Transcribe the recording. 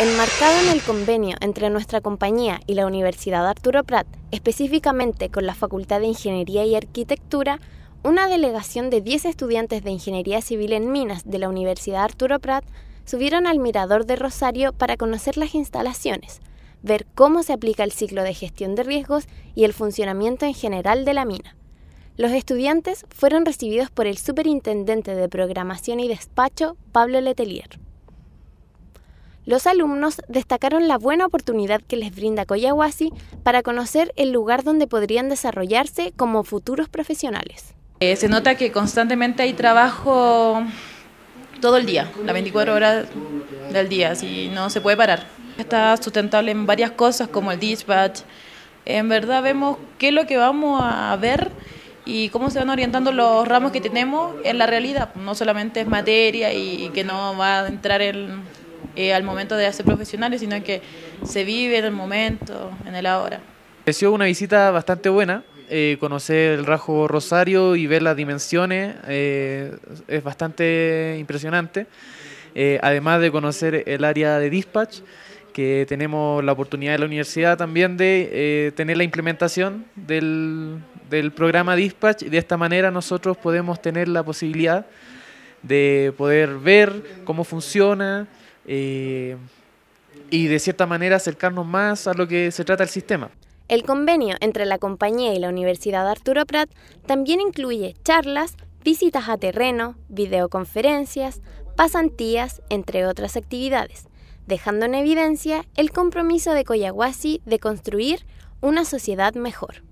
Enmarcado en el convenio entre nuestra compañía y la Universidad Arturo Prat, específicamente con la Facultad de Ingeniería y Arquitectura, una delegación de 10 estudiantes de Ingeniería Civil en Minas de la Universidad Arturo Prat subieron al Mirador de Rosario para conocer las instalaciones, ver cómo se aplica el ciclo de gestión de riesgos y el funcionamiento en general de la mina. Los estudiantes fueron recibidos por el superintendente de programación y despacho, Pablo Letelier. Los alumnos destacaron la buena oportunidad que les brinda Coyahuasi para conocer el lugar donde podrían desarrollarse como futuros profesionales. Eh, se nota que constantemente hay trabajo todo el día, las 24 horas del día, así no se puede parar. Está sustentable en varias cosas como el dispatch. En verdad vemos qué es lo que vamos a ver y cómo se van orientando los ramos que tenemos en la realidad. No solamente es materia y que no va a entrar el... Eh, al momento de hacer profesionales, sino que se vive en el momento, en el ahora. Ha una visita bastante buena, eh, conocer el Rajo Rosario y ver las dimensiones eh, es bastante impresionante, además de conocer el área de dispatch que tenemos la oportunidad de la universidad también de tener la implementación del, del programa Dispatch y de esta manera nosotros podemos tener la posibilidad de poder ver cómo funciona, eh, y de cierta manera acercarnos más a lo que se trata el sistema. El convenio entre la compañía y la Universidad Arturo Prat también incluye charlas, visitas a terreno, videoconferencias, pasantías, entre otras actividades, dejando en evidencia el compromiso de Coyahuasi de construir una sociedad mejor.